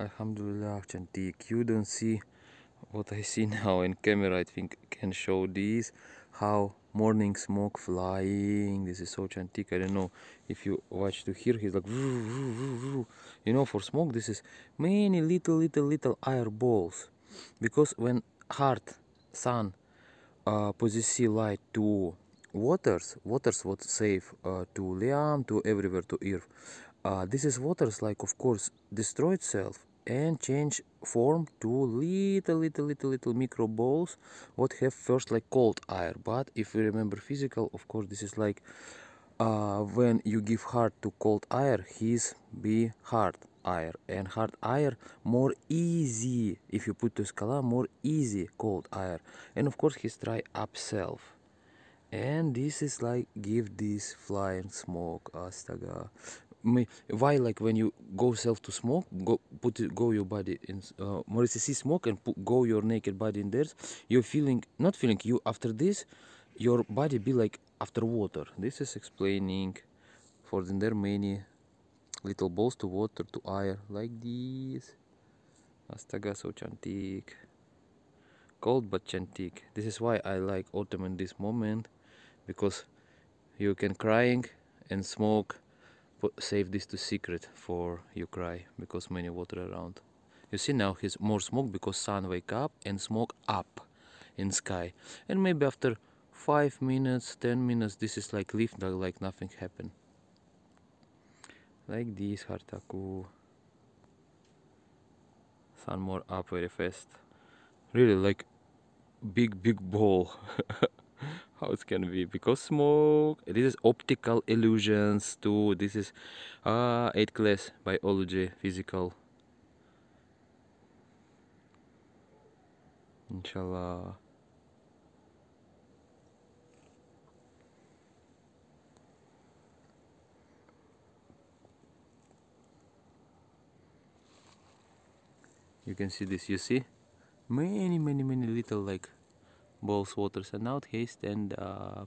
Alhamdulillah Chantik. You don't see what I see now in camera. I think can show this how morning smoke flying. This is so Chantik. I don't know if you watch to hear. He's like vroom, vroom, vroom, you know for smoke. This is many little little little air balls because when hard sun uh, sea light to waters, waters what save uh, to Liam, to everywhere, to Earth. Uh, this is waters like of course destroy itself and change form to little little little little micro balls what have first like cold air but if we remember physical of course this is like uh, when you give hard to cold air his be hard air and hard air more easy if you put to scala more easy cold air and of course his try up self and this is like give this flying smoke astaga why like when you go self to smoke go put it, go your body in uh, Maurice see smoke and put, go your naked body in there you're feeling not feeling you after this your body be like after water this is explaining for there many little balls to water to air like this astaga so chantik cold but chantik this is why i like autumn in this moment because you can crying and smoke save this to secret for you cry because many water around. You see now he's more smoke because sun wake up and smoke up in sky. And maybe after 5 minutes, 10 minutes, this is like lift like nothing happened. Like this, Hartaku. Sun more up very fast. Really like big, big ball. how it can be because smoke this is optical illusions too this is uh eighth class biology physical inshallah you can see this you see many many many little like boils waters and out haste and uh,